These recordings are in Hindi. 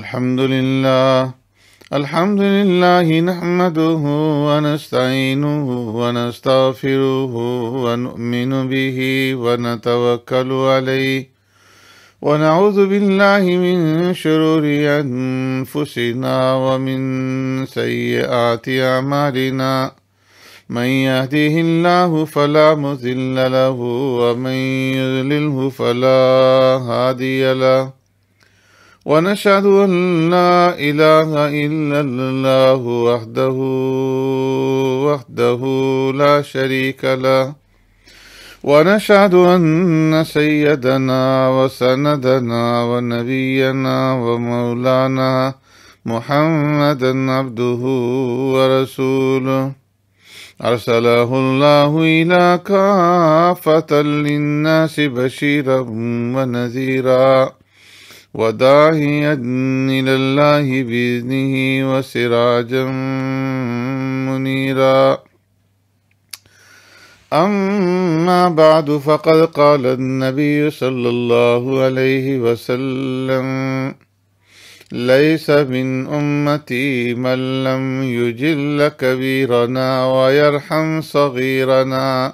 الحمد لله الحمد لله نحمده ونستعينه ونستغفره ونؤمن به ونتوكل عليه ونعوذ بالله من شرور أنفسنا ومن سيئات أعمالنا من يهديه الله فلا مذل له ومن يذلله فلا هادي له ونشهد أن لا إله إلا الله وحده وحده لا شريك له ونشهد أن سيدنا وسندنا ونبينا ومولانا محمدا عبده ورسوله أرسله الله إلى كافة للناس بشيرا ونذيرا وداعيا إلى الله بإذنه وسراجا منيرا أما بعد فقد قال النبي صلى الله عليه وسلم ليس من أمتي من لم يجل كبيرنا ويرحم صغيرنا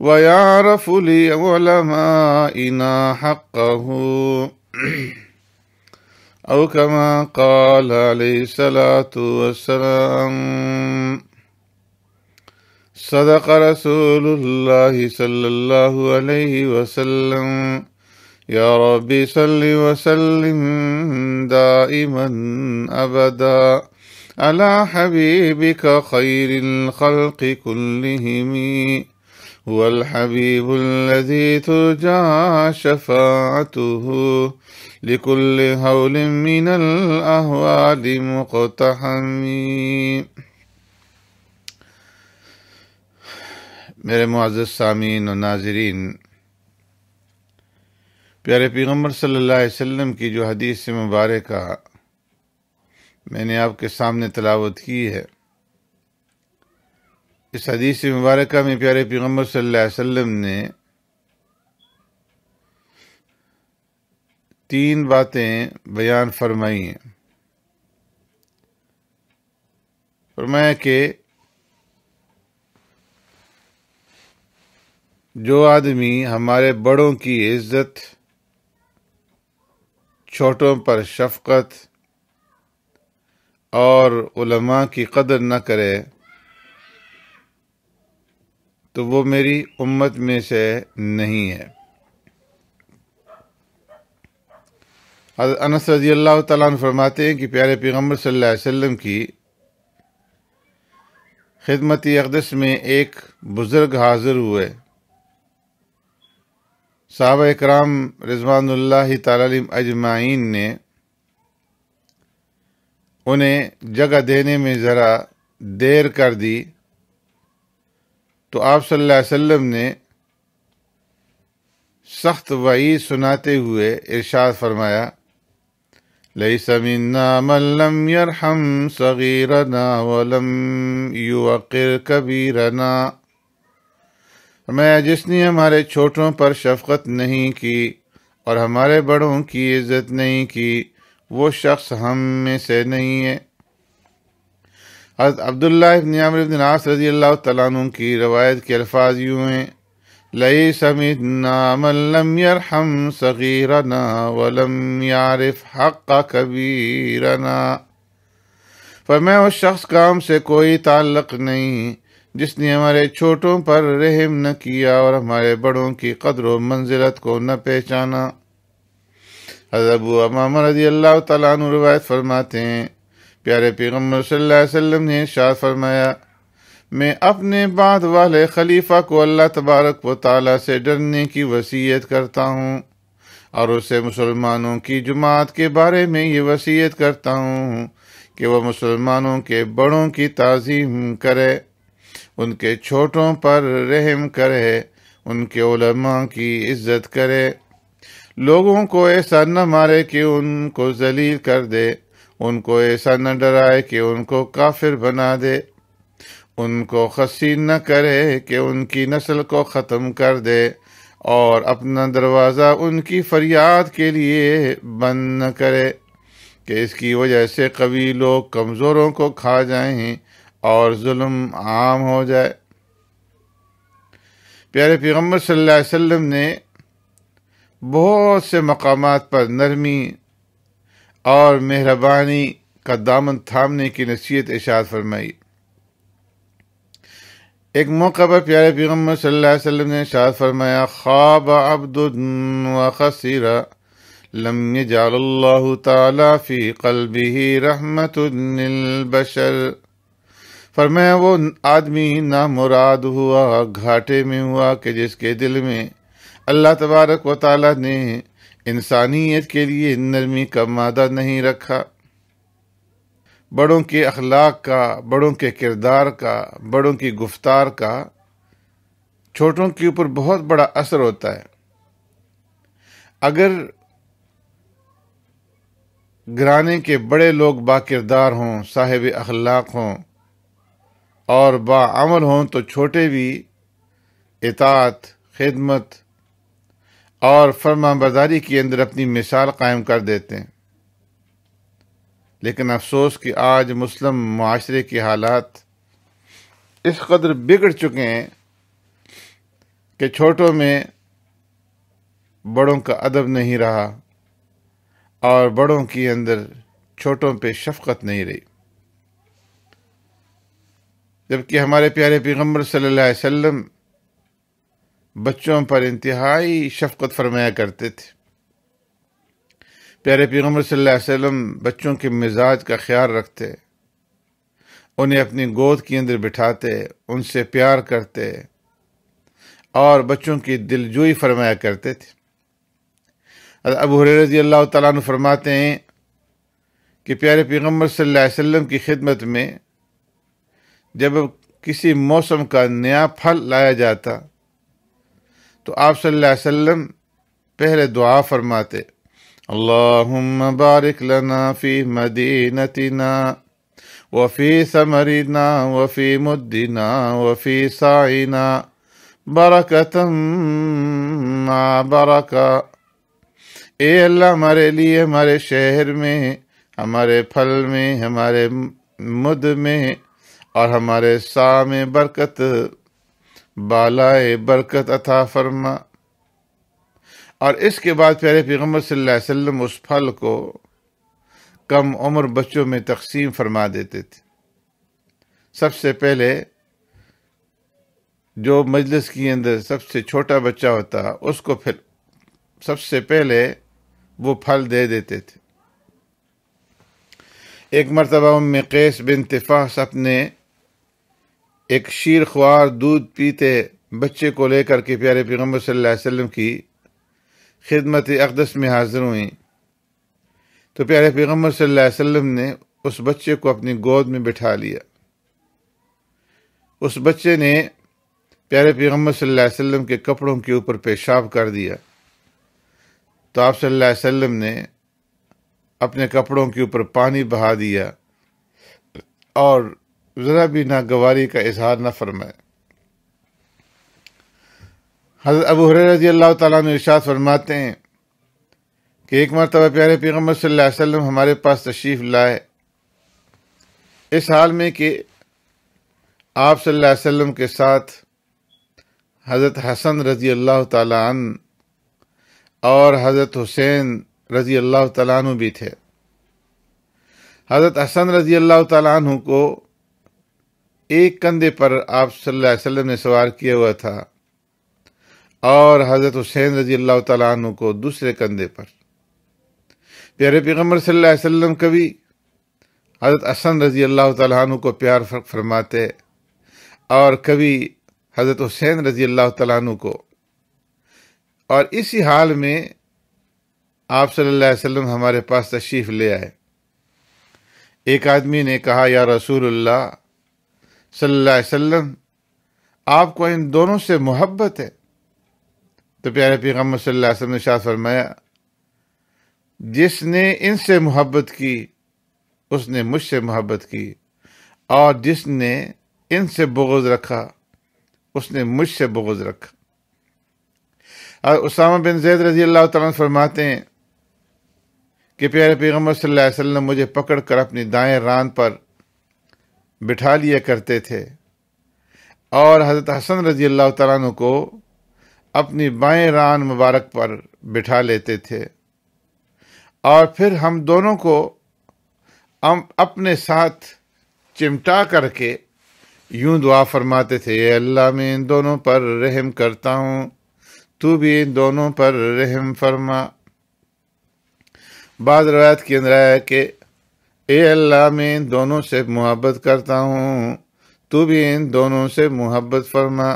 ويعرف لعلمائنا حقه أو كما قال عليه الصلاة والسلام صدق رسول الله صلى الله عليه وسلم يا ربي صل وسلم دائما أبدا على حبيبك خير الخلق كلهم मेरे मुआज़ सामीन और नाजरीन प्यारे पैगम्बर सल्लल्लाहु अलैहि वसल्लम की जो हदीस मुबारक मैंने आपके सामने तलावत की है इस हदीस मुबारक में प्यारे पैगम्बर सल्लल्लाहु अलैहि वसल्लम ने तीन बातें बयान फरमाई हैं फरमाया कि जो आदमी हमारे बड़ों की इज्जत छोटों पर शफकत और उलमा की कदर न करे तो वो मेरी उम्मत में से नहीं है अनस रजी अल्लाह तला फरमाते हैं कि प्यारे पैगम्बर सल्लल्लाहु अलैहि वसल्लम की खिदमत अकदस में एक बुज़ुर्ग हाजिर हुए साहब कराम रजवानल्ला तम अजमाइन ने उन्हें जगह देने में ज़रा देर कर दी तो आप सल्लल्लाहु अलैहि वसल्लम ने सख्त वही सुनाते हुए इरशाद फरमाया लई समिन्ना मल्लम यरहम सगीरना वलम युवकिर कबीरना मैं जिसने हमारे छोटों पर शफकत नहीं की और हमारे बड़ों की इज्जत नहीं की वो शख्स हम में से नहीं है हज़रत अब्दुल्ला आस रजी अल्लाह की रवायत के अल्फाज यूँ हैं लई समित नाम यरहम सगीरना वलम यारिफ हक़ कबीरना मैं उस शख्स काम से कोई ताल्लक नहीं जिसने हमारे छोटों पर रहम न किया और हमारे बड़ों की कदर व मंजिलत को न पहचाना हजरबू अमाम रजी अल्लाह तवायत फरमाते हैं प्यारे पैगम्बर वसल्लम ने शाह फरमाया मैं अपने बाद वाले खलीफा को अल्लाह तबारक व ताली से डरने की वसीयत करता हूँ और उसे मुसलमानों की जमात के बारे में ये वसीयत करता हूँ कि वह मुसलमानों के बड़ों की तज़ीम करे उनके छोटों पर रहम करे उनके उलमा की इज्जत करे लोगों को ऐसा न मारे कि उनको जलील कर दे उनको ऐसा न डराए कि उनको काफिर बना दे उनको खसीन न करे कि उनकी नस्ल को ख़त्म कर दे और अपना दरवाज़ा उनकी फरियाद के लिए बंद न करे कि इसकी वजह से कवि लोग कमज़ोरों को खा जाएं और जुल्म आम हो जाए प्यारे पैगम्बर सल्लल्लाहु अलैहि वसल्लम ने बहुत से मकामात पर नरमी और मेहरबानी का दामन थामने की नसीहत इशाद फरमाई एक मौका पर प्यारे पैगम्बर सल्लल्लाहु अलैहि वसल्लम ने इशात फरमाया ख्वाब अब्द खसीरा लम जाल्लाह ताला फी रहमत बशर फरमाया वो आदमी ना मुराद हुआ घाटे में हुआ कि जिसके दिल में अल्लाह तबारक व ताली ने इंसानियत के लिए नरमी का मादा नहीं रखा बड़ों के अखलाक का बड़ों के किरदार का बड़ों की गुफ्तार का छोटों के ऊपर बहुत बड़ा असर होता है अगर घराने के बड़े लोग बाकिरदार हों साहिब अखलाक हों और बामल हों तो छोटे भी इतात खिदमत और फर्मा के अंदर अपनी मिसाल कायम कर देते हैं लेकिन अफसोस कि आज मुस्लिम माशरे के हालात इस कदर बिगड़ चुके हैं कि छोटों में बड़ों का अदब नहीं रहा और बड़ों के अंदर छोटों पे शफकत नहीं रही जबकि हमारे प्यारे पैगम्बर सल्लल्लाहु अलैहि वसल्लम बच्चों पर इंतहाई शफकत फरमाया करते थे प्यारे पैगम्बर सल्लल्लाहु अलैहि वसल्लम बच्चों के मिजाज का ख्याल रखते उन्हें अपनी गोद के अंदर बिठाते उनसे प्यार करते और बच्चों की दिलजोई फरमाया करते थे अबू रजी अल्लाह तु फरमाते हैं कि प्यारे पैगम्बर सल्लल्लाहु अलैहि वसल्लम की खिदमत में जब किसी मौसम का नया फल लाया जाता तो आप सल्लल्लाहु पहले दुआ फरमाते अल्लाहुम्म बारिक लना फ़ी मदीनतिना वफ़ी समरिना वफ़ी मुद्दीना वफ़ी साइना बरकतम मा बरका ए अल्लाह हमारे लिए हमारे शहर में हमारे फल में हमारे मुद में और हमारे सा में बरकत बालाए बरकत अता फरमा और इसके बाद प्यारे पैगम्बर सल्लल्लाहु अलैहि वसल्लम उस फल को कम उम्र बच्चों में तकसीम फरमा देते थे सबसे पहले जो मजलिस के अंदर सबसे छोटा बच्चा होता उसको फिर सबसे पहले वो फल दे देते थे एक मरतबा उम कैस बिन तिफास अपने एक शीर ख्वार दूध पीते बच्चे को लेकर के प्यारे पैगम्बर सल्लल्लाहु अलैहि वसल्लम की खिदमत अकदस में हाजिर हुई तो प्यारे पैगम्बर सल्लल्लाहु अलैहि वसल्लम ने उस बच्चे को अपनी गोद में बिठा लिया उस बच्चे ने प्यारे पैगम्बर सल्लल्लाहु अलैहि वसल्लम के कपड़ों के ऊपर पेशाब कर दिया तो आप सल्लल्लाहु अलैहि वसल्लम ने अपने कपड़ों के ऊपर पानी बहा दिया और ज़रा भी नागवारी का इजहार न फरमाए हज़रत अबू हर रजी अल्लाह तशात फरमाते हैं कि एक मरतबा प्यारे पैगम्बर सल्लल्लाहु अलैहि वसल्लम हमारे पास तशरीफ़ लाए इस हाल में कि आप सल्लल्लाहु अलैहि वसल्लम के साथ हज़रत हसन रजी अल्लाह तन और हज़रत हुसैन रजी अल्लाह तु भी थे हज़रत हसन रजी अल्लाह तु को एक कंधे पर आप सल्लल्लाहु अलैहि वसल्लम ने सवार किया हुआ था और हज़रत हुसैन रजी अल्लाह तु को दूसरे कंधे पर प्यारे पैगम्बर सल्लल्लाहु अलैहि वसल्लम कभी हज़रत असन रजी अल्लाह तु को प्यार फरमाते और कभी हज़रत हुसैन रजी अल्लाह तु को और इसी हाल में आप सल्लल्लाहु अलैहि वसल्लम हमारे पास तशरीफ़ ले आए एक आदमी ने कहा या रसूलुल्लाह सल्लल्लाहु अलैहि वसल्लम आपको इन दोनों से मोहब्बत है तो प्यारे पैगम्बर सल्लल्लाहु अलैहि वसल्लम ने शाह फरमाया जिसने इनसे मोहब्बत की उसने मुझसे मोहब्बत की और जिसने इनसे बुगज रखा उसने मुझसे बुगज रखा और उसामा बिन जैद रजी अल्लाह तरमाते फरमाते हैं कि प्यारे पैगम्बर सल्लल्लाहु अलैहि वसल्लम मुझे पकड़ कर अपनी दाएं रान पर बिठा लिया करते थे और हज़रत हसन रजी अल्लाह तु को अपनी बाएं रान मुबारक पर बिठा लेते थे और फिर हम दोनों को हम अपने साथ चिमटा करके यूं दुआ फरमाते थे अल्लाह मैं इन दोनों पर रहम करता हूँ तू भी इन दोनों पर रहम फरमा बाद रवायत के अंदर आया कि ए अल्लाह मैं इन दोनों से मुहब्बत करता हूँ तू भी इन दोनों से मुहब्बत फरमा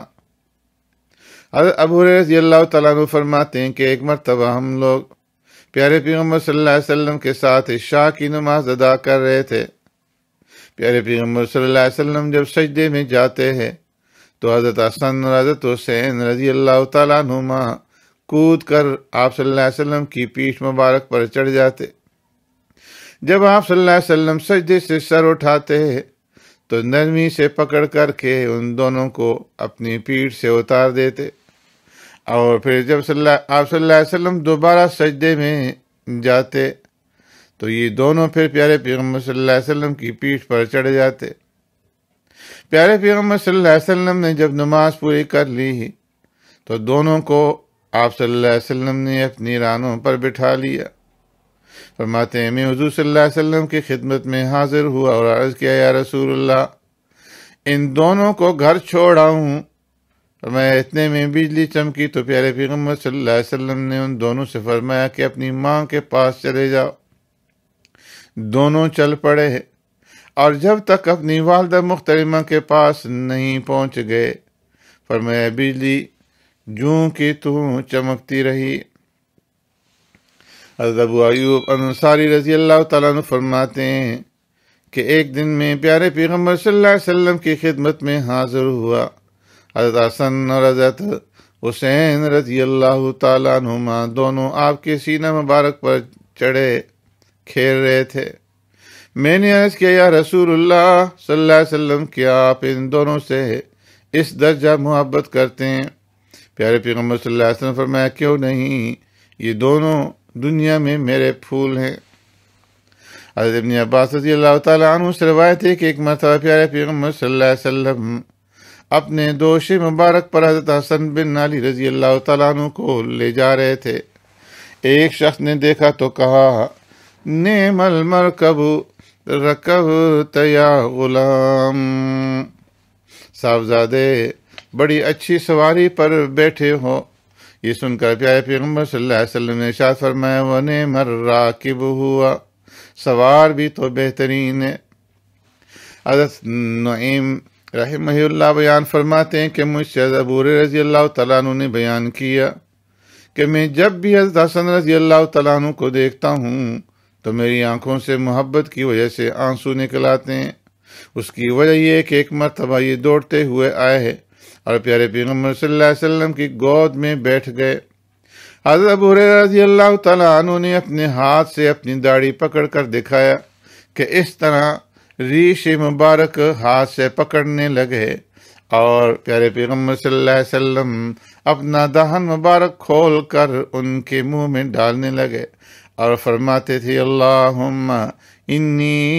अबू रजी अल्लाह तु फरमाते हैं कि एक मरतबा हम लोग प्यारे पैगम्बर सल्लल्लाहु अलैहि वसल्लम के साथ शाह की नमाज अदा कर रहे थे प्यारे पैगम्बर सल्लल्लाहु अलैहि वसल्लम जब सजदे में जाते हैं तो हज़रत हसन और हज़रत हुसैन रजी अल्लाह तुमा कूद कर आप सल्लल्लाहु अलैहि वसल्लम की पीठ मुबारक पर चढ़ जाते जब आप सल्लल्लाहु अलैहि वसल्लम सजदे से सर उठाते तो नरमी से पकड़ करके उन दोनों को अपनी पीठ से उतार देते और फिर जब सल्ला आप सल्लल्लाहु अलैहि वसल्लम दोबारा सजदे में जाते तो ये दोनों फिर प्यारे पैगम्बर सल्लल्लाहु अलैहि वसल्लम की पीठ पर चढ़ जाते प्यारे पैगम्बर सल्लल्लाहु अलैहि वसल्लम ने जब नमाज पूरी कर ली तो दोनों को आप सल्लल्लाहु अलैहि वसल्लम ने अपनी रानों पर बिठा लिया फरमाते हैं मैं हजू सल्लम की खिदमत में हाजिर हुआ और अर्ज़ किया या रसूल्ला इन दोनों को घर छोड़ और फरमाया इतने में बिजली चमकी तो प्यारे पैगम्बर सल्लल्लाहु अलैहि वसल्लम ने उन दोनों से फरमाया कि अपनी माँ के पास चले जाओ दोनों चल पड़े और जब तक अपनी वालदा मुख्तरिमा के पास नहीं पहुँच गए फरमाया बिजली जूं की तू चमकती रही अजबू अयूब अनुसारी रजी अल्लाह तु फरमाते हैं कि एक दिन में प्यारे पैगम्बर वसल्लम की खिदमत में हाजिर हुआ अजत हसन और अजत हुसैन रजी अल्लाह तुमा दोनों आपके सीना मुबारक पर चढ़े खेल रहे थे मैंने अर्ज किया या रसूल सल्लल्लाहु क्या आप इन दोनों से इस दर्जा मुहब्बत करते हैं प्यारे पैगम्बर सल्लल्लाहु फरमाया क्यों नहीं ये दोनों दुनिया में मेरे फूल हैं हजरत इबन अब्बास रजी अल्लाह तु से रवायत है कि एक मरतबा प्यारे पैगम्बर सल्लम अपने दोष मुबारक पर हजरत हसन बिन अली रजी अल्लाह तु को ले जा रहे थे एक शख्स ने देखा तो कहा ने नेमल मरकबू रकब तया गुलाम साहबजादे बड़ी अच्छी सवारी पर बैठे हो ये सुनकर प्यारे पैगम्बर सल्लम ने शाह फरमाया वन मर राकिब हुआ सवार भी तो बेहतरीन है हजरत नईम रहमल्ला बयान फरमाते हैं कि मुझसे अबूर रजी अल्लाह तु ने बयान किया कि मैं जब भी हजरत हसन रजी अल्लाह तु को देखता हूँ तो मेरी आंखों से मोहब्बत की वजह से आंसू निकल आते हैं उसकी वजह यह कि एक मरतबा ये दौड़ते हुए आए हैं और प्यारे पैगम्बर वसल्लम की गोद में बैठ गए हजरत रजी अल्लाह ने अपने हाथ से अपनी दाढ़ी पकड़ कर दिखाया कि इस तरह रीश मुबारक हाथ से पकड़ने लगे और प्यारे पैगम्बर वसल्लम अपना दहन मुबारक खोल कर उनके मुंह में डालने लगे और फरमाते थे अल्लाहुम्मा इन्नी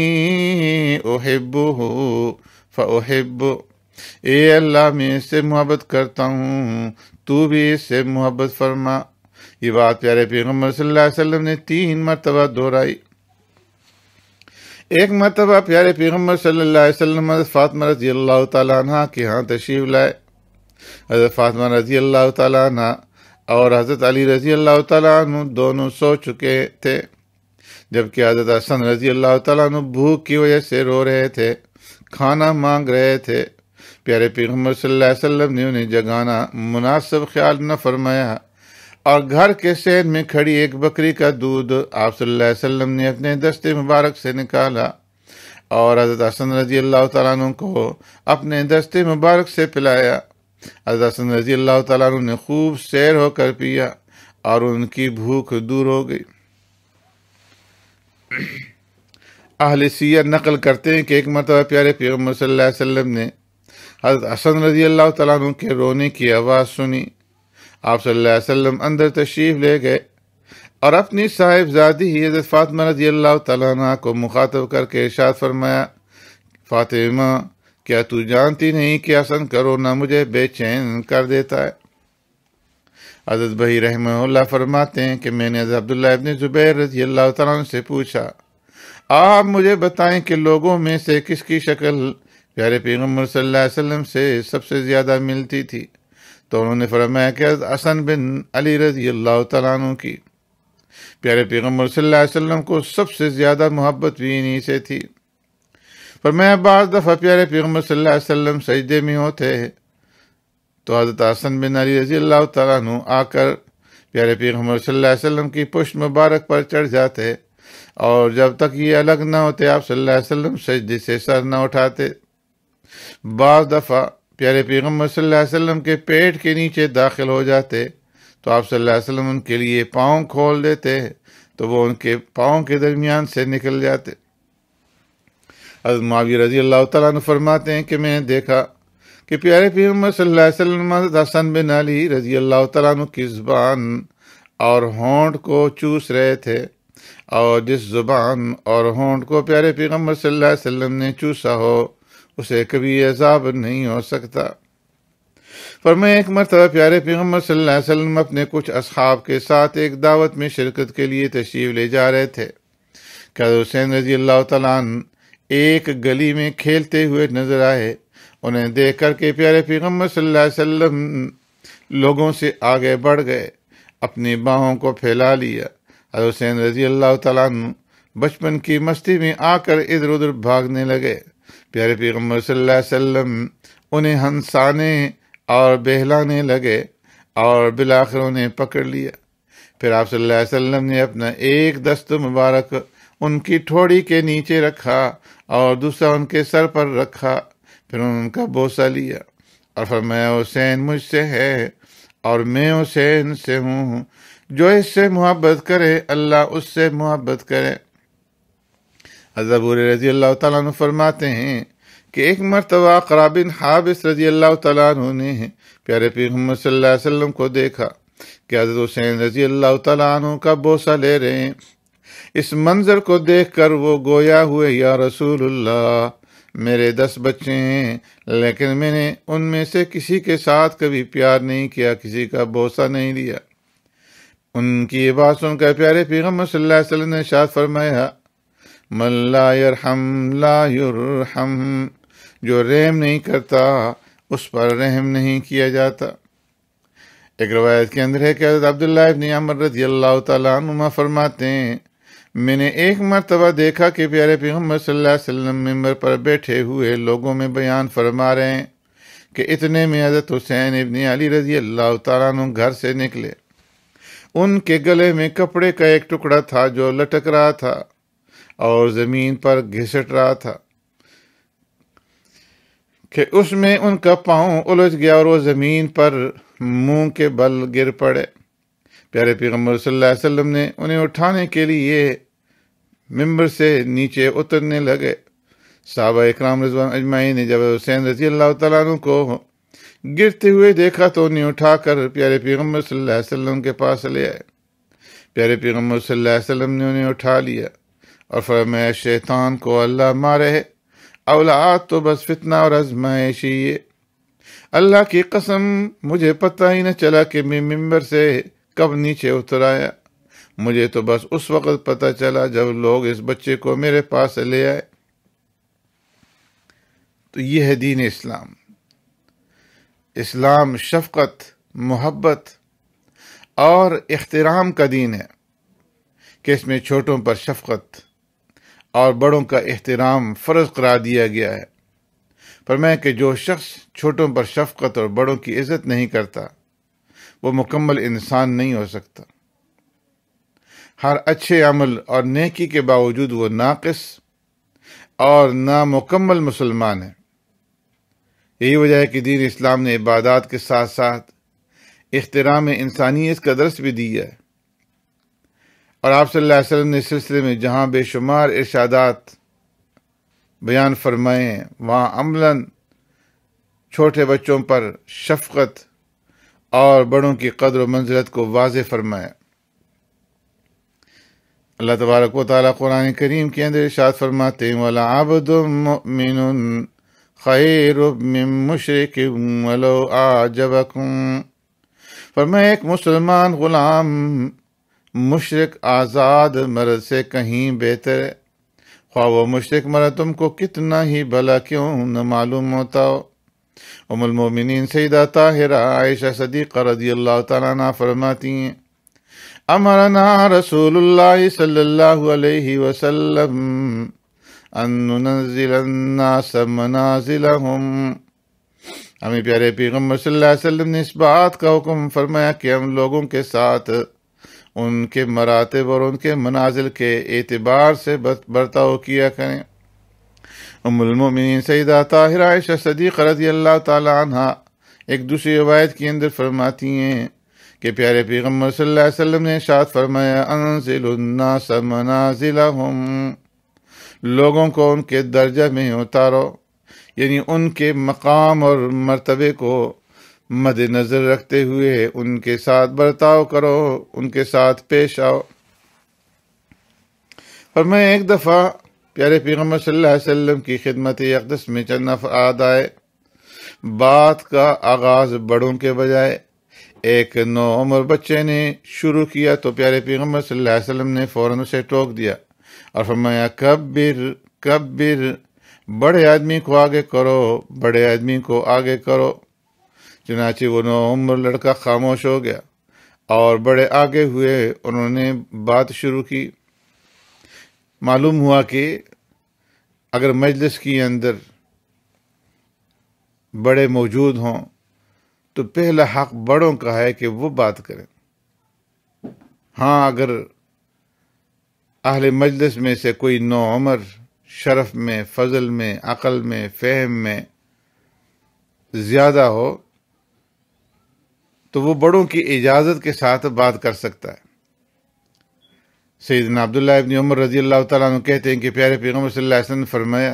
फ फ़ोहिबू ए अल्लाह मैं इससे मोहब्बत करता हूँ तू भी इससे मोहब्बत फरमा ये बात प्यारे पैगम्बर सल्लल्लाहु अलैहि वसल्लम ने तीन मरतबा दोहराई एक मरतबा प्यारे पैगम्बर सल्लल्लाहु अलैहि वसल्लम फातमा रजी अल्लाह तला के यहाँ तशरीफ लाए हज़रत फातमा रजी अल्लाह तला और हज़रत अली रजी अल्लाह तु दोनों सो चुके थे जबकि हज़रत हसन रजी अल्लाह तु भूख की वजह से रो रहे थे खाना मांग रहे थे प्यारे पैगम्बर वसल्लम ने उन्हें जगाना मुनासब ख्याल न फरमाया और घर के सैन में खड़ी एक बकरी का दूध आप वसल्लम ने अपने दस्ते मुबारक से निकाला और हज़रत हसन रजी अल्लाह तु को अपने दस्ते मुबारक से पिलाया हज़रत हसन रजी अल्लाह तु ने खूब सैर होकर पिया और उनकी भूख दूर हो गई अहल सिया नकल करते हैं कि एक मरतबा प्यारे पैगम्बर वसल्लम ने हजरत असन रजी अल्लाह तु के रोने की आवाज़ सुनी आप सल्लल्लाहु अंदर तशरीफ़ ले गए और अपनी साहिबजादी हजरत फातमा रजी अल्लाह तला को मुखातब करके इर्शाद फरमाया फातिमा क्या तू जानती नहीं कि हसन का रोना मुझे बेचैन कर देता है अजत बही रहम फरमाते हैं कि मैंने अब्दुल्ला इबन ज़ुबैर रजी अल्लाह तुम से पूछा आप मुझे बताएं कि लोगों में से किसकी शक्ल प्यारे पैगम्बर वसल्लम से सबसे ज़्यादा मिलती थी तो उन्होंने फरमाया कि असन बिन अली रजी अल्लाह तु की प्यारे पैगम्बर वसल्लम को सबसे ज़्यादा मोहब्बत भी इन्हीं से थी पर मैं बार दफ़ा प्यारे पैगम्बर वसल्लम सजदे में होते तो हज़रत असन बिन अली रजी अल्लाह तु आकर प्यारे पैगम्बर वसल्लम की पुष्ट मुबारक पर चढ़ जाते और जब तक ये अलग ना होते आप सल्लल्लाहु अलैहि वसल्लम सजदे से सर ना उठाते बज दफ़ा प्यारे पैगम्बर सल्लल्लाहु के पेट के नीचे दाखिल हो जाते तो आप सल्लम उनके लिए पाँव खोल देते तो वो उनके पाँव के दरमियान से निकल जाते मावी रजी अल्लाह तु फरमाते हैं कि मैंने देखा कि प्यारे पैगम्बर सल्लल्लाहु हसन बिन अली रजी अल्लाह तु की ज़ुबान और होंठ को चूस रहे थे और जिस ज़ुबान और होंठ को प्यारे पैगम्बर सल्लल्लाहु अलैहि वसल्लम ने चूसा हो उसे कभी अजाब नहीं हो सकता पर मैं एक मरतबा प्यारे पैगम्बर सल्लल्लाहु अलैहि वसल्लम अपने कुछ असहाब के साथ एक दावत में शिरकत के लिए तशरीफ ले जा रहे थे क्या हुसैन रजी अल्लाह तन एक गली में खेलते हुए नजर आए उन्हें देख कर के प्यारे पैगम्बर सल्लल्लाहु अलैहि वसल्लम लोगों से आगे बढ़ गए अपनी बाहों को फैला लिया हुसैन रजी अल्लाह तन बचपन की मस्ती में आकर इधर उधर भागने लगे प्यारे पैगम्बर सल्लम उन्हें हंसाने और बहलाने लगे और बिलाखिर उन्हें पकड़ लिया फिर आप सल्लम ने अपना एक दस्त मुबारक उनकी ठोड़ी के नीचे रखा और दूसरा उनके सर पर रखा फिर उनका बोसा लिया और फिर मैं हुसैन मुझसे है और मैं हुसैन से हूँ जो इससे मुहब्बत करे अल्लाह उससे मुहब्बत करे हजरबूर रजी अल्लाह तु फरमाते हैं कि एक मरतबा कराबिन हाबिस रजी अल्लाह तु ने प्यारे पैगम्बर वसल्लम को देखा कि हजरत हुसैन रजी अल्लाह तु का बोसा ले रहे हैं इस मंजर को देखकर वो गोया हुए या रसूल मेरे दस बच्चे हैं लेकिन मैंने उनमें से किसी के साथ कभी प्यार नहीं किया किसी का बोसा नहीं दिया उनकी ये बात सुनकर प्यारे पैगम्बर सल्लल्लाहु अलैहि वसल्लम ने शाद फरमाया मल्लायरहम लायुरहम जो रहम नहीं करता उस पर रहम नहीं किया जाता एक रवायत के अंदर है कि हज़रत अब्दुल्ला इबन अमर रजी अल्लाह तुमा फरमाते हैं मैंने एक मरतबा देखा कि प्यारे पैगम्बर सल्लल्लाहु अलैहि वसल्लम मेम्बर पर बैठे हुए लोगों में बयान फरमा रहे हैं कि इतने में हज़रत हुसैन इबन अली रजी अल्लाह तु घर से निकले उनके गले में कपड़े का एक टुकड़ा था जो लटक रहा था और ज़मीन पर घिसट रहा था कि उसमें उनका पाँव उलझ गया और वो ज़मीन पर मुंह के बल गिर पड़े प्यारे पैगम्बर सल्लल्लाहु अलैहि वसल्लम ने उन्हें उठाने के लिए मिंबर से नीचे उतरने लगे साहब इकराम रजवान अजमाई ने जब हुसैन रजी अल्लाह तु को गिरते हुए देखा तो उन्हें उठाकर प्यारे पैगम्बर सल्लल्लाहु अलैहि वसल्लम के पास ले आए प्यारे पैगम्बर सल्लल्लाहु अलैहि वसल्लम ने उन्हें उठा लिया और फरमाया शैतान को अल्लाह मारे है औलाद तो बस फितना और आजमाइशी है अल्लाह की कसम मुझे पता ही न चला कि मैं मिंबर से कब नीचे उतर आया मुझे तो बस उस वक़्त पता चला जब लोग इस बच्चे को मेरे पास ले आए तो यह है दीन इस्लाम इस्लाम शफकत मोहब्बत और अख्तराम का दीन है कि इसमें छोटों पर शफकत और बड़ों का एहतराम फ़र्ज करार दिया गया है फरमाया कि जो शख्स छोटों पर शफकत और बड़ों की इज्जत नहीं करता वो मुकम्मल इंसान नहीं हो सकता हर अच्छे अमल और नेकी के बावजूद वो नाकस और नामुकम्मल मुसलमान है यही वजह है कि दीन इस्लाम ने इबादत के साथ साथ अख्तराम इंसानियत का दर्श भी दिया है और आप सल्लल्लाहु वसल्लम ने सिलसिले में जहाँ बेशुमार इर्शादात बयान फरमाए वहाँ अमला छोटे बच्चों पर शफकत और बड़ों की कदर मंजिलत को वाज फरमाए अल्लाह तबारक वाली कुरान करीम के अंदर इर्शाद फरमाते वाला आबदमिन खैर मुशरक वलो आजबकुम फरमा एक मुसलमान ग़ुलाम मुशरक आज़ाद मर्द से कहीं बेहतर है ख्वा वो मुशरक मर्द तुमको कितना ही भला क्यों न मालूम होता हो उमलमोमिन सईदा ताहिरा आयशा सदीक़ रदी अल्लाह तारा फरमाती हैं अमरना रसूल सल्लल्लाहु अलैहि वसल्लम मनाजिलहम हमें प्यारे पैगम्बर सल्लल्लाहु अलैहि वसल्लम ने इस बात का हुक्म फरमाया कि हम लोगों के साथ उनके मरातब और उनके मनाजिल के एतबार से बर्ताव किया करें उमुलमिन सईदा ताहिरा सदी रजी अल्लाह तहा एक दूसरी रवायत के अंदर फरमाती हैं कि प्यारे पैगम्बर सल्लम ने शाद फरमाया अनजिलन्नास लोगों को उनके दर्जा में उतारो यानी उनके मकाम और मरतबे को मद्देनजर रखते हुए उनके साथ बर्ताव करो उनके साथ पेश आओ और मैं एक दफ़ा प्यारे पैगम्बर सल्लल्लाहु अलैहि वसल्लम की खिदमत अकदस में चंद अफराद आए बात का आगाज़ बड़ों के बजाय एक नौ उम्र बच्चे ने शुरू किया तो प्यारे पैगम्बर सल्लल्लाहु अलैहि वसल्लम ने फ़ौरन उसे टोक दिया और फरमाया कब्बिर कब्बिर बड़े आदमी को आगे करो बड़े आदमी को आगे करो चनाचे वो नौम्र लड़का खामोश हो गया और बड़े आगे हुए उन्होंने बात शुरू की मालूम हुआ कि अगर मजलिस के अंदर बड़े मौजूद हों तो पहला हक बड़ों का है कि वो बात करें हाँ अगर अहले मजलिस में से कोई नौ उम्र शरफ में फजल में अक़ल में फ़हम में ज़्यादा हो तो वो बड़ों की इजाज़त के साथ बात कर सकता है सैदना अब्दुल्ला इबन उमर रजी अल्लाह तुम कहते हैं कि प्यारे पैगम वसल्लम ने फरमाया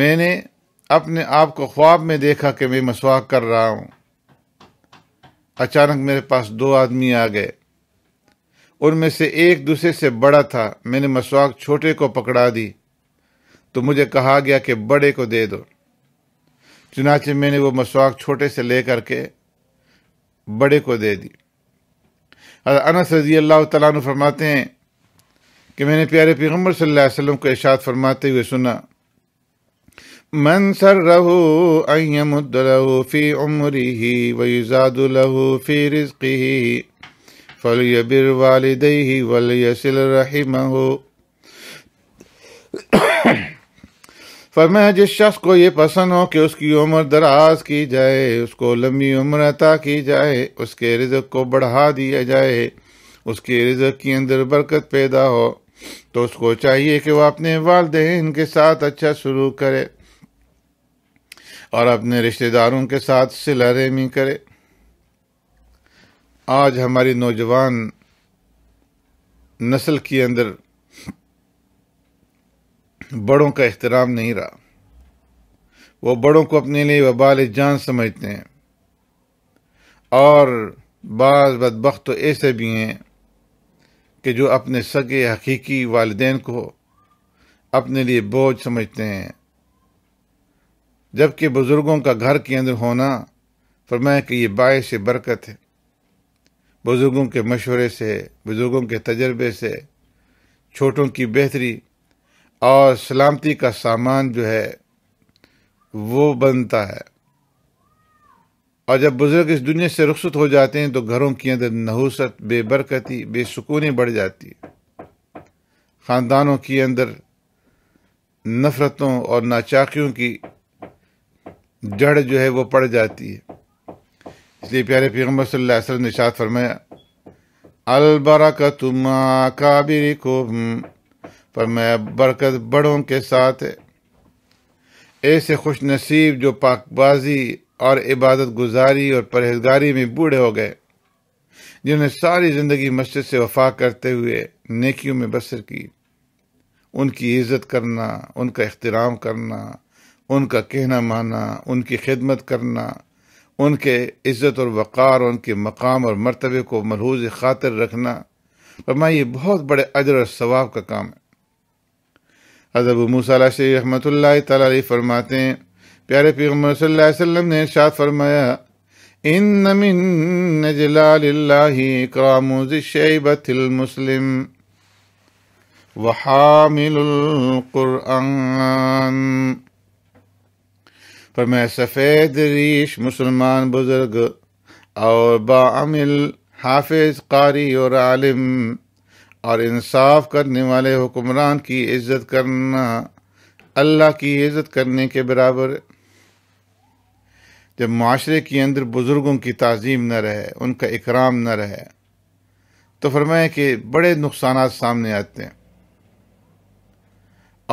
मैंने अपने आप को ख्वाब में देखा कि मैं मसवाक कर रहा हूँ अचानक मेरे पास दो आदमी आ गए उनमें से एक दूसरे से बड़ा था मैंने मसवाक छोटे को पकड़ा दी तो मुझे कहा गया कि बड़े को दे दो चुनाचे मैंने वो मसवाक छोटे से लेकर के बड़े को दे दी अनस रजी अल्लाह तु फरमाते हैं कि मैंने प्यारे पैगम्बर सल्लम को इशाद फरमाते हुए सुना मन सर रहो अयमुद्दलहु फ़ी उम्री ही वज़ादुलहू फ़ी रिज़की ही फ़लियबिर वालदही वलियसिल रही फरमाया जिस शख्स को ये पसंद हो कि उसकी उम्र दराज की जाए उसको लंबी उम्र अता की जाए उसके रिजक को बढ़ा दिया जाए उसके रिजक के अंदर बरकत पैदा हो तो उसको चाहिए कि वह अपने वालदे के साथ अच्छा सलूक करे और अपने रिश्तेदारों के साथ सिलारेमी करे आज हमारी नौजवान नस्ल के अंदर बड़ों का एहतराम नहीं रहा वो बड़ों को अपने लिए वबाल जान समझते हैं और बाज़ बदबक तो ऐसे भी हैं कि जो अपने सगे हकीकी वालदेन को अपने लिए बोझ समझते हैं जबकि बुज़ुर्गों का घर के अंदर होना फरमाया कि ये से बरकत है बुज़ुर्गों के मशवरे से बुज़ुर्गों के तजर्बे से छोटों की बेहतरी और सलामती का सामान जो है वो बनता है और जब बुज़ुर्ग इस दुनिया से रुखसत हो जाते हैं तो घरों के अंदर नहूसत बेबरकती बेसकूनी बढ़ जाती है ख़ानदानों के अंदर नफ़रतों और नाचाकियों की जड़ जो है वो पड़ जाती है इसलिए प्यारे पैगम्बर सल्लल्लाहु अलैहि वसल्लम ने शाद फरमाया अलबरकतुमा काबिर पर मैं बरकत बड़ों के साथ है ऐसे खुश नसीब जो पाकबाजी और इबादत गुजारी और परहेजगारी में बूढ़े हो गए जिन्होंने सारी ज़िंदगी मस्जिद से वफा करते हुए नेकियों में बसर की उनकी इज़्ज़त करना उनका अख्तराम करना उनका कहना माना उनकी खिदमत करना उनके इज़्ज़त और वक़ार उनके मकाम और मरतबे को मरहूज खातर रखना मैं ये बहुत बड़े अजर और स्वाब का काम है हज़रत मूसा शरीफ रहमत ताली फरमाते हैं प्यारे पैगम्बर वसल्लम ने शाद फरमाया इन नमिन नजलाकामुशैबतिल मुस्लिम वहामिलकुरान पर मैं सफ़ेद रीश मुसलमान बुज़ुर्ग और बामिल हाफिज कारी और आलिम और इंसाफ करने वाले हुक्मरान की इज्जत करना अल्लाह की इज्जत करने के बराबर है जब माशरे के अंदर बुज़ुर्गों की तज़ीम न रहे उनका इकराम न रहे तो फरमाया कि बड़े नुकसान सामने आते हैं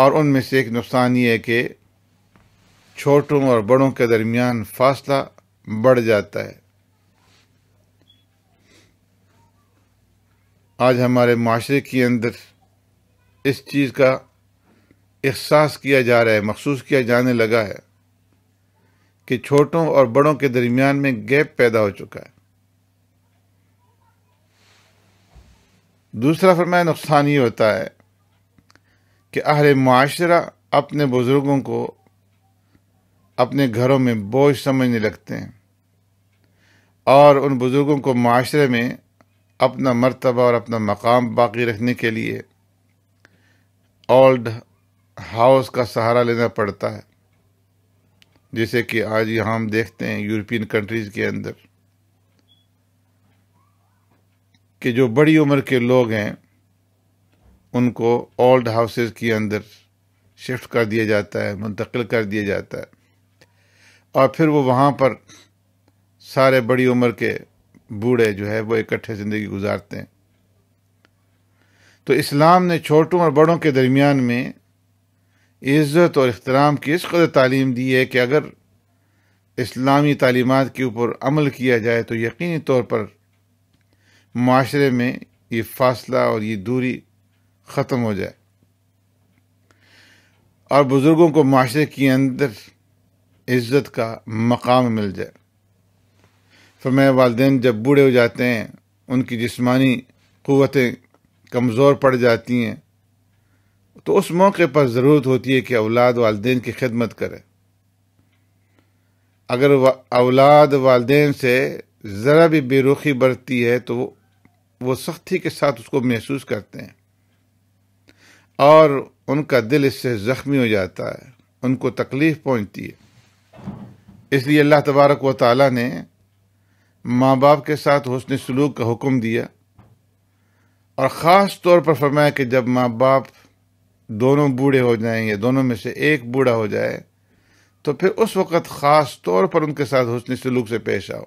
और उनमें से एक नुकसान ये है कि छोटों और बड़ों के दरमियान फासला बढ़ जाता है आज हमारे माशरे के अंदर इस चीज़ का एहसास किया जा रहा है मखसूस किया जाने लगा है कि छोटों और बड़ों के दरमियान में गैप पैदा हो चुका है दूसरा फरमाया नुकसान ये होता है कि अहर माशरा अपने बुज़ुर्गों को अपने घरों में बोझ समझने लगते हैं और उन बुज़ुर्गों को माशरे में अपना मरतबा और अपना मकाम बाकी रखने के लिए ओल्ड हाउस का सहारा लेना पड़ता है जैसे कि आज यहाँ हम देखते हैं यूरोपियन कंट्रीज़ के अंदर कि जो बड़ी उम्र के लोग हैं उनको ओल्ड हाउसेस के अंदर शिफ्ट कर दिया जाता है मुंतकिल कर दिया जाता है और फिर वो वहाँ पर सारे बड़ी उम्र के बूढ़े जो है वो इकट्ठे ज़िंदगी गुजारते हैं तो इस्लाम ने छोटों और बड़ों के दरमियान में इज़्ज़त और अहतराम की इस कदर तालीम दी है कि अगर इस्लामी तालीमत के ऊपर अमल किया जाए तो यकीनी तौर पर माशरे में ये फासला और ये दूरी ख़त्म हो जाए और बुज़ुर्गों को माशरे के अंदर इज़्ज़त का मकाम मिल जाए फरमाए वाले जब बूढ़े हो जाते हैं उनकी जिस्मानी क़वतें कमज़ोर पड़ जाती हैं तो उस मौके पर ज़रूरत होती है कि औलाद वालदेन की खिदमत करे अगर वा, औलाद वालदेन से ज़रा भी बेरुखी बरती है तो वो वो सख्ती के साथ उसको महसूस करते हैं और उनका दिल इससे ज़ख्मी हो जाता है उनको तकलीफ़ पहुँचती है इसलिए अल्लाह तबारक व ताली ने माँ बाप के साथ हसन सलूक का हुक्म दिया और ख़ास तौर पर फरमाया कि जब माँ बाप दोनों बूढ़े हो या दोनों में से एक बूढ़ा हो जाए तो फिर उस वक़्त ख़ास तौर पर उनके साथ हसन सलूक से पेश आओ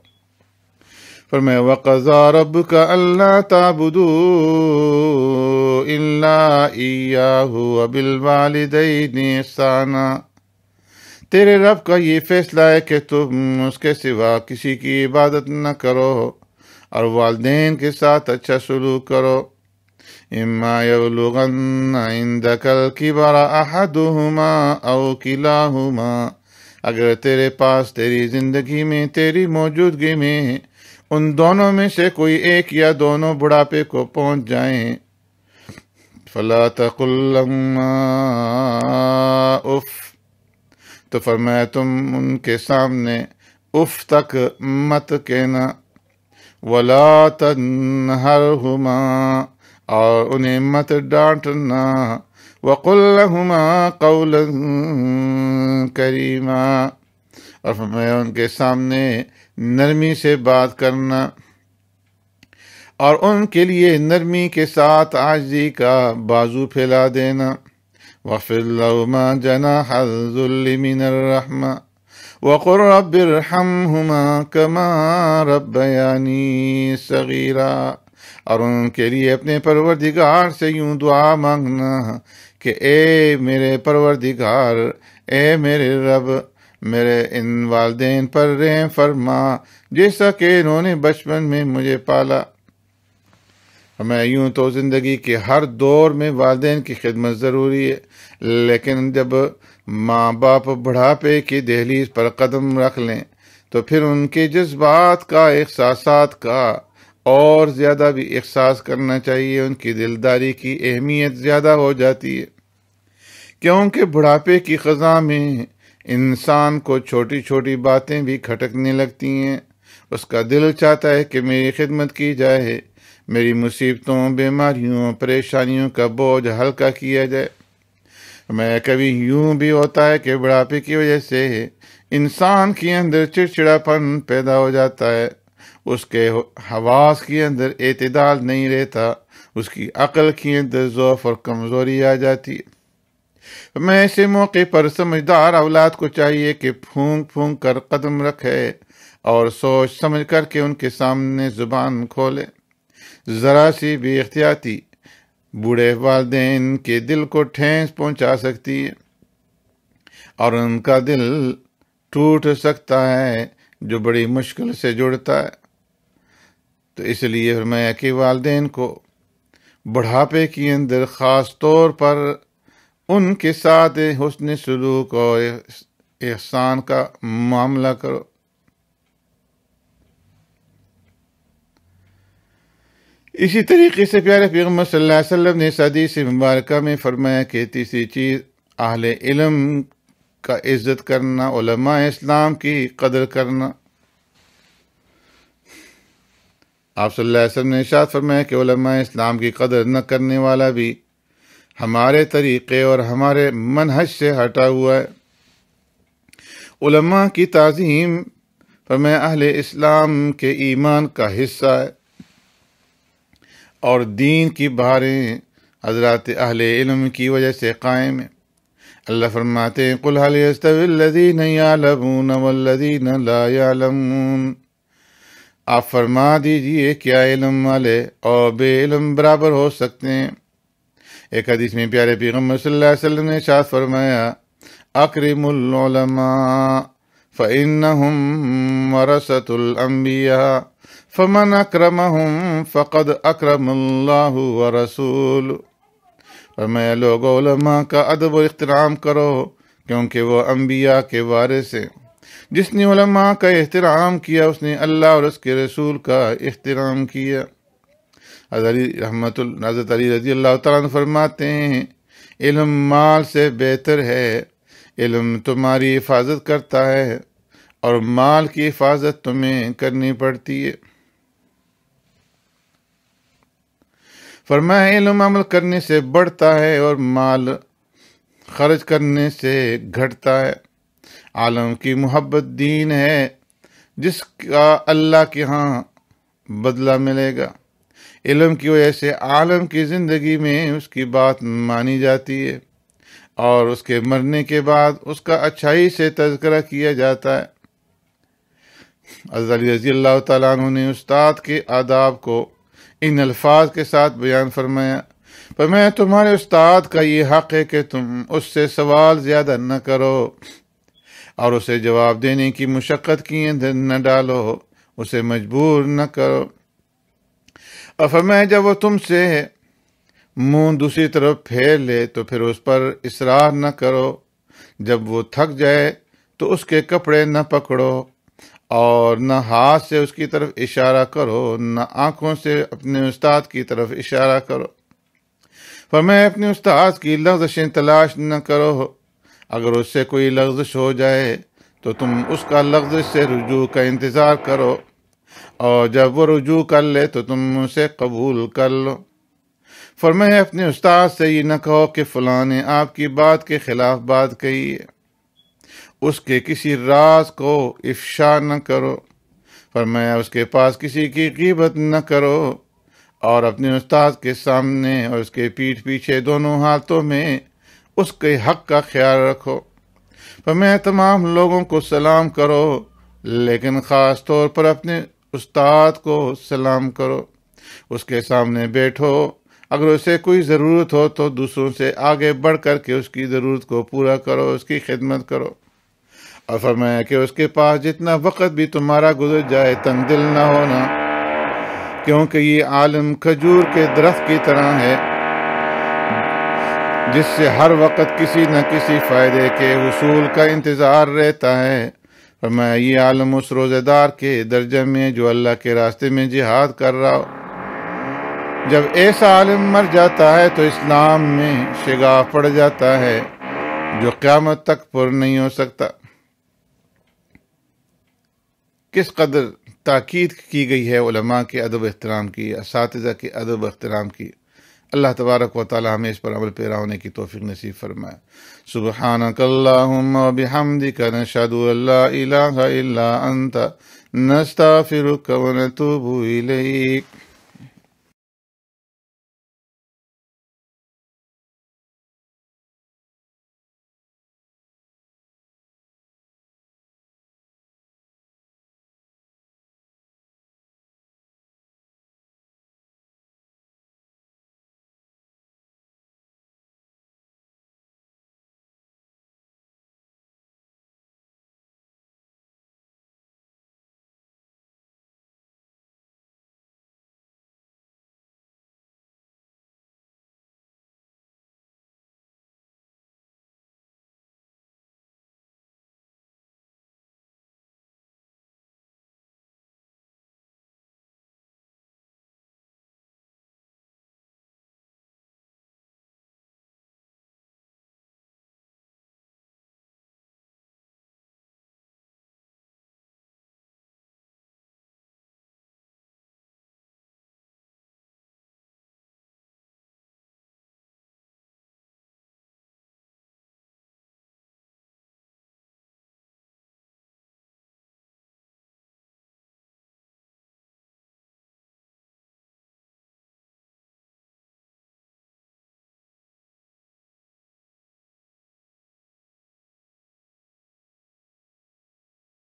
पर मैं वक़ा रब का अल्लाह ताबुदू इल्ला इया ने साना तेरे रब का ये फैसला है कि तुम उसके सिवा किसी की इबादत न करो और वालदेन के साथ अच्छा सलूक करो इम्मा बारा की हम अहदुमा अव अगर तेरे पास तेरी ज़िंदगी में तेरी मौजूदगी में उन दोनों में से कोई एक या दोनों बुढ़ापे को पहुंच जाए फला तकुल्लम्मा उफ़ तो फरमाया तुम उनके सामने उफ तक मत कहना वला हर हुमा और उन्हें मत डांटना वक़ुल्लहुमा कौल करीमा और फरमाया उनके सामने नरमी से बात करना और उनके लिए नरमी के साथ आजी का बाजू फैला देना واغفر لهما جناح الذل من الرحمة وقل رب ارحمهما كما ربياني صغيرا और उनके लिए अपने परवरदिगार से यूं दुआ मांगना कि ए मेरे परवरदिगार ए मेरे रब मेरे इन वालदेन पर रे फरमा जैसा कि इन्होंने बचपन में मुझे पाला मैं यूँ तो ज़िंदगी के हर दौर में वाले की खिदमत ज़रूरी है लेकिन जब माँ बाप बुढ़ापे की दहलीज पर कदम रख लें तो फिर उनके जज्बात का एहसास का और ज़्यादा भी एहसास करना चाहिए उनकी दिलदारी की अहमियत ज़्यादा हो जाती है क्योंकि बुढ़ापे की ख़जा में इंसान को छोटी छोटी बातें भी खटकने लगती हैं उसका दिल चाहता है कि मेरी खिदमत की जाए मेरी मुसीबतों बीमारियों परेशानियों का बोझ हल्का किया जाए मैं कभी यूं भी होता है कि बुढ़ापे की वजह से इंसान के अंदर चिड़चिड़ापन पैदा हो जाता है उसके हवास के अंदर एतदाल नहीं रहता उसकी अकल के अंदर ज़ोफ़ और कमज़ोरी आ जाती है मैं ऐसे मौके पर समझदार औलाद को चाहिए कि फूंक फूंक कर कदम रखे और सोच समझ कर के उनके सामने ज़ुबान खोले જરાસી બેاحتیاطી બુઢેરા વાલદેન કે દિલ કો ઠેસ પહોંચા સકતી અને ان કા દિલ ટૂટ સકતા હે જો બડી મુશ્કિલ સે જુડતા હે તો ઇસ લિયે ફરમાયા કે વાલદેન કો બઢાપે કેંદર ખાસ તોર પર ان કે સાથ હસન સુલૂક એહસાન કા મામલા કરો इसी तरीके से प्यारे पैगम्बर वसल्लम ने से मुबारक में फरमाया कि तीसरी चीज़ अहल इलम का इज़्ज़त करना उलमा इस्लाम की कदर करना आप वसल्लम ने इशात फरमाया कि उलमा इस्लाम की कदर न करने वाला भी हमारे तरीक़े और हमारे मनहज से हटा हुआ है उलमा की तज़ीम फरमाया अहल इस्लाम के ईमान का हिस्सा है और दीन की बहारें हजरत अहल इलम की वजह से कायम है अल्लाह फरमाते कुलहलदीन यालमून वल्लदीन लायालमून आप फरमा दीजिए क्या इलम वाले और बे इलम बराबर हो सकते हैं एक हदीस में प्यारे पैगम्बर सल्लल्लाहु अलैहि वसल्लम ने शाह फरमाया अक्रमुलमा फ़ैनहुम वरसतुलम्बिया फ़मन अक्रमहुम फ़कद अक्रमल्लाहु व रसूल मैं लोगोलमा का अदब अख्तराम करो क्योंकि वह अम्बिया के वारिस हैं जिसने उलमा का एहतराम किया उसने अल्लाह और उसके रसूल का एहतराम किया अली रहमत हज़रत अली रजी अल्लाह तन फरमाते हैं इल्म माल से बेहतर है इल्म तुम्हारी हिफाजत करता है और माल की हिफाजत तुम्हें करनी पड़ती है फरमाया इल्म अमल करने से बढ़ता है और माल खर्च करने से घटता है आलम की मोहब्बत दीन है जिसका अल्लाह के यहाँ बदला मिलेगा इलम की वजह से आलम की ज़िंदगी में उसकी बात मानी जाती है और उसके मरने के बाद उसका अच्छाई से तस्करा किया जाता है अजली रजी अल्लाह तु ने उस्ताद के आदाब को इन अल्फाज के साथ बयान फरमाया पर मैं तुम्हारे उस्ताद का ये हक़ है कि तुम उससे सवाल ज़्यादा न करो और उसे जवाब देने की मुशक्क़त की न डालो उसे मजबूर न करो अफमै जब वो तुमसे मुंह दूसरी तरफ फेर ले तो फिर उस पर इसरार न करो जब वो थक जाए तो उसके कपड़े न पकड़ो और न हाथ से उसकी तरफ इशारा करो न आंखों से अपने उस्ताद की तरफ इशारा करो पर मैं अपने उस्ताद की लफ्जशें तलाश न करो अगर उससे कोई लफ्जश हो जाए तो तुम उसका लफ्जश से रजू का इंतज़ार करो और जब वो रजू कर ले तो तुम उसे कबूल कर लो फरमाए अपने उस्ताद से ये न कहो कि फ़लाँ ने आपकी बात के ख़िलाफ़ बात कही है उसके किसी राज को इफ्शा न करो फरमाया उसके पास किसी की कीमत न करो और अपने उस्ताद के सामने और उसके पीठ पीछे दोनों हाथों में उसके हक का ख्याल रखो फरमाया तमाम लोगों को सलाम करो लेकिन ख़ास तौर पर अपने उस्ताद को सलाम करो उसके सामने बैठो अगर उसे कोई ज़रूरत हो तो दूसरों से आगे बढ़ कर के उसकी ज़रूरत को पूरा करो उसकी खिदमत करो और फरमाया कि उसके पास जितना वक़्त भी तुम्हारा गुजर जाए तंग दिल ना होना क्योंकि ये आलम खजूर के दरख्त की तरह है जिससे हर वक्त किसी न किसी फ़ायदे के हसूल का इंतज़ार रहता है फरमाया ये आलम उस रोज़ेदार के दर्जे में जो अल्लाह के रास्ते में जिहाद कर रहा हो जब ऐसा आलिम मर जाता है तो इस्लाम में शिगा पड़ जाता है जो क़्यामत तक पुर नहीं हो सकता किस कदर ताक़द की गई है उलमा के अदब अहतराम की इस के अदब अहतराम की अल्लाह तबारक व ताली हमें इस पर अमल पैरा होने की तोफ़ी नसीब फरमाए सुबह नस्ता फिर